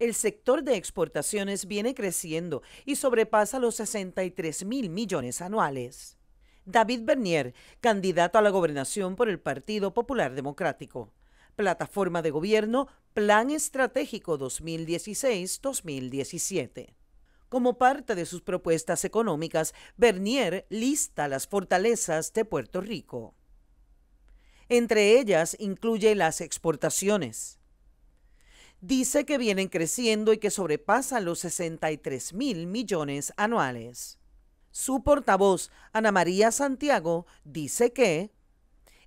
el sector de exportaciones viene creciendo y sobrepasa los 63 mil millones anuales. David Bernier, candidato a la gobernación por el Partido Popular Democrático. Plataforma de Gobierno, Plan Estratégico 2016-2017. Como parte de sus propuestas económicas, Bernier lista las fortalezas de Puerto Rico. Entre ellas incluye las exportaciones dice que vienen creciendo y que sobrepasan los 63 mil millones anuales. Su portavoz, Ana María Santiago, dice que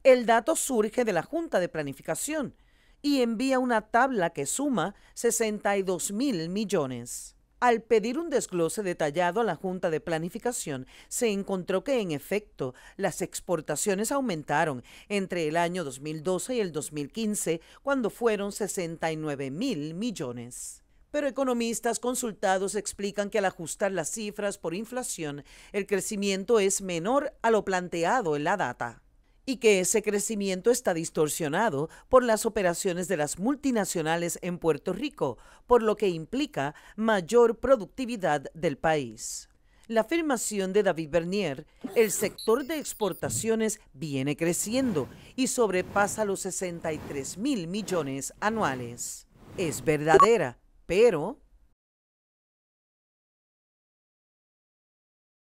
el dato surge de la Junta de Planificación y envía una tabla que suma 62 mil millones. Al pedir un desglose detallado a la Junta de Planificación, se encontró que en efecto las exportaciones aumentaron entre el año 2012 y el 2015, cuando fueron 69 mil millones pero economistas consultados explican que al ajustar las cifras por inflación, el crecimiento es menor a lo planteado en la data y que ese crecimiento está distorsionado por las operaciones de las multinacionales en Puerto Rico, por lo que implica mayor productividad del país. La afirmación de David Bernier, el sector de exportaciones viene creciendo y sobrepasa los 63 mil millones anuales. Es verdadera, pero